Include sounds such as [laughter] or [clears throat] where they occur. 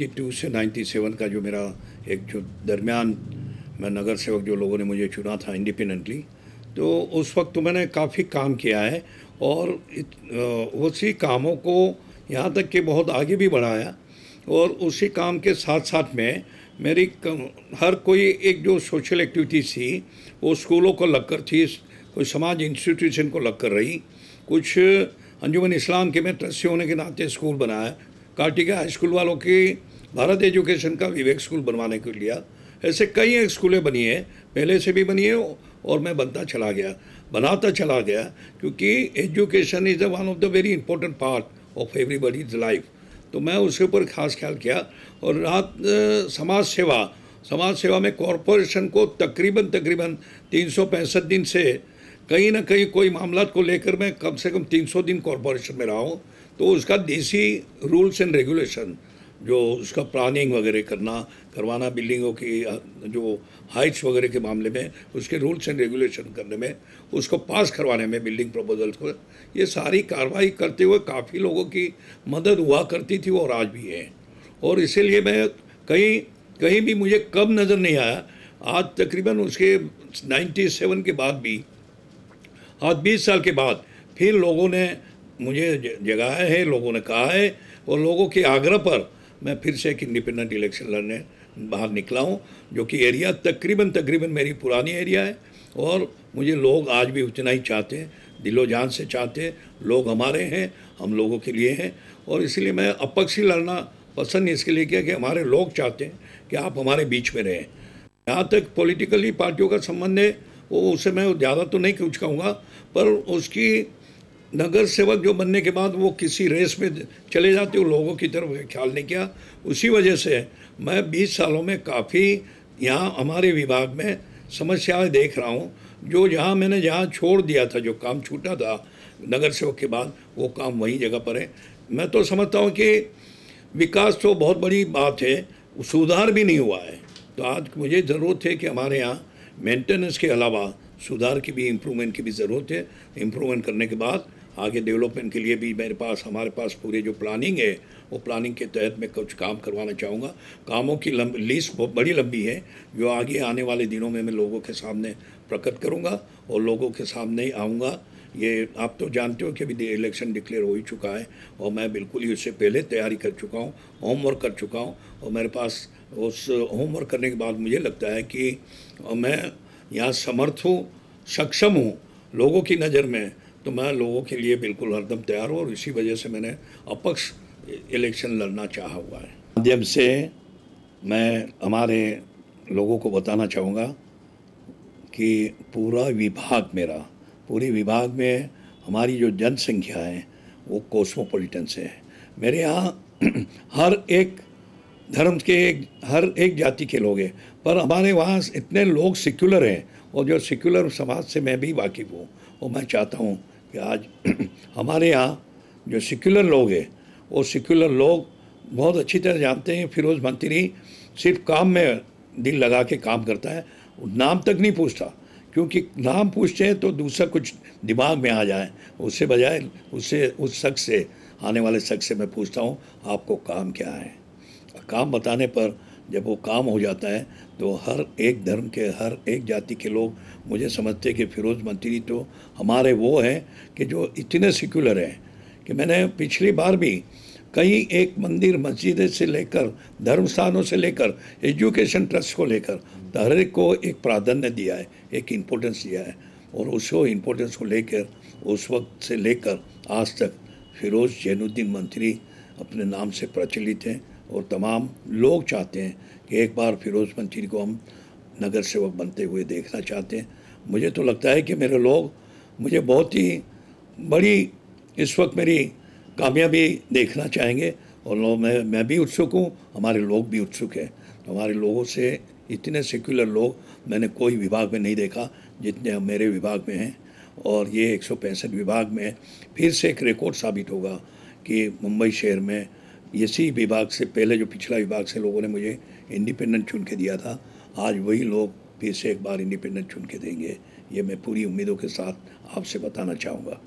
92 से 97 का जो मेरा एक जो दरमियान मैं नगर सेवक जो लोगों ने मुझे चुना था इंडिपेंडेंटली तो उस वक्त तो मैंने काफ़ी काम किया है और उसी कामों को यहाँ तक कि बहुत आगे भी बढ़ाया और उसी काम के साथ साथ में मेरी हर कोई एक जो सोशल एक्टिविटी थी वो स्कूलों को लगकर थी कोई समाज इंस्टीट्यूशन को लगकर रही कुछ अंजुमन इस्लाम के मैं ट्रस्टी होने के नाते स्कूल बनाया कार्टिका हाई स्कूल वालों की भारत एजुकेशन का विवेक स्कूल बनवाने के लिया ऐसे कई स्कूलें बनी हैं पहले से भी बनी है और मैं बनता चला गया बनाता चला गया क्योंकि education is the one of the very important part of everybody is life तो मैं उसके ऊपर खास ख्याल किया और रात समाज सेवा समाज सेवा में कॉरपोरेशन को तकरीबन तकरीबन तीन दिन से कहीं ना कहीं कोई मामला को लेकर मैं कम से कम 300 दिन कॉरपोरेशन में रहा हूँ तो उसका देसी रूल्स एंड रेगुलेशन जो उसका प्लानिंग वगैरह करना करवाना बिल्डिंगों की जो हाइट्स वगैरह के मामले में उसके रूल्स एंड रेगुलेशन करने में उसको पास करवाने में बिल्डिंग प्रपोजल्स को ये सारी कार्रवाई करते हुए काफ़ी लोगों की मदद हुआ करती थी और आज भी है और इसीलिए मैं कहीं कहीं भी मुझे कम नज़र नहीं आया आज तकरीबन उसके 97 के बाद भी आज 20 साल के बाद फिर लोगों ने मुझे जगाया है लोगों ने कहा है और लोगों के आग्रह पर मैं फिर से एक इंडिपेंडेंट इलेक्शन लड़ने बाहर निकला हूँ जो कि एरिया तकरीबन तकरीबन मेरी पुरानी एरिया है और मुझे लोग आज भी उतना ही चाहते हैं दिलो जान से चाहते हैं लोग हमारे हैं हम लोगों के लिए हैं और इसलिए मैं अपक्ष ही लड़ना पसंद इसके लिए किया कि हमारे लोग चाहते हैं कि आप हमारे बीच में रहें जहाँ तक पॉलिटिकली पार्टियों का संबंध है वो उसे मैं ज़्यादा तो नहीं कुछ कहूँगा पर उसकी नगर सेवक जो बनने के बाद वो किसी रेस में चले जाते हो लोगों की तरफ ख्याल नहीं किया उसी वजह से मैं 20 सालों में काफ़ी यहाँ हमारे विभाग में समस्याएं देख रहा हूँ जो जहाँ मैंने जहाँ छोड़ दिया था जो काम छूटा था नगर सेवक के बाद वो काम वही जगह पर है मैं तो समझता हूँ कि विकास तो बहुत बड़ी बात है सुधार भी नहीं हुआ है तो आज मुझे ज़रूरत है कि हमारे यहाँ मेंटेनेंस के अलावा सुधार की भी इम्प्रूवमेंट की भी ज़रूरत है इम्प्रूवमेंट करने के बाद आगे डेवलपमेंट के लिए भी मेरे पास हमारे पास पूरे जो प्लानिंग है वो प्लानिंग के तहत मैं कुछ काम करवाना चाहूँगा कामों की लंब, लिस्ट बहुत बड़ी लंबी है जो आगे आने वाले दिनों में मैं लोगों के सामने प्रकट करूँगा और लोगों के सामने आऊँगा ये आप तो जानते हो कि अभी इलेक्शन डिक्लेयर हो ही चुका है और मैं बिल्कुल ही उससे पहले तैयारी कर चुका हूँ होमवर्क कर चुका हूँ और मेरे पास उस होमवर्क करने के बाद मुझे लगता है कि मैं यहाँ समर्थ हूँ सक्षम हूँ लोगों की नज़र में तो मैं लोगों के लिए बिल्कुल हरदम तैयार हूँ और इसी वजह से मैंने अपक्ष इलेक्शन लड़ना चाहा हुआ है माध्यम से मैं हमारे लोगों को बताना चाहूँगा कि पूरा विभाग मेरा पूरे विभाग में हमारी जो जनसंख्या है वो कॉस्मोपोलिटन से है मेरे यहाँ [clears throat] हर एक धर्म के एक हर एक जाति के लोग हैं पर हमारे वहाँ इतने लोग सिक्युलर हैं और जो सेक्युलर समाज से मैं भी वाकिफ़ हूँ और मैं चाहता हूँ कि आज [clears throat] हमारे यहाँ जो सिक्युलर लोग हैं वो सिक्युलर लोग बहुत अच्छी तरह जानते हैं फिरोज़ मंत्री सिर्फ काम में दिल लगा के काम करता है नाम तक नहीं पूछता क्योंकि नाम पूछते हैं तो दूसरा कुछ दिमाग में आ जाए उससे बजाय उससे उस शख्स से आने वाले शख्स से मैं पूछता हूँ आपको काम क्या है काम बताने पर जब वो काम हो जाता है तो हर एक धर्म के हर एक जाति के लोग मुझे समझते कि फिरोज मंत्री तो हमारे वो हैं कि जो इतने सिक्युलर हैं कि मैंने पिछली बार भी कई एक मंदिर मस्जिद से लेकर धर्म स्थानों से लेकर एजुकेशन ट्रस्ट को लेकर हर एक को एक प्राधान्य दिया है एक इम्पोर्टेंस दिया है और उस इम्पोर्टेंस को लेकर उस वक्त से लेकर आज तक फिरोज जैनुद्दीन मंत्री अपने नाम से प्रचलित हैं और तमाम लोग चाहते हैं कि एक बार फिरोज़ पंचीरी को हम नगर सेवक बनते हुए देखना चाहते हैं मुझे तो लगता है कि मेरे लोग मुझे बहुत ही बड़ी इस वक्त मेरी कामयाबी देखना चाहेंगे और लोग मैं मैं भी उत्सुक हूँ हमारे लोग भी उत्सुक हैं तो हमारे लोगों से इतने सेक्युलर लोग मैंने कोई विभाग में नहीं देखा जितने मेरे विभाग में हैं और ये एक विभाग में फिर से एक रिकॉर्ड साबित होगा कि मुंबई शहर में इसी विभाग से पहले जो पिछला विभाग से लोगों ने मुझे इंडिपेंडेंट चुन के दिया था आज वही लोग फिर से एक बार इंडिपेंडेंट चुन के देंगे ये मैं पूरी उम्मीदों के साथ आपसे बताना चाहूँगा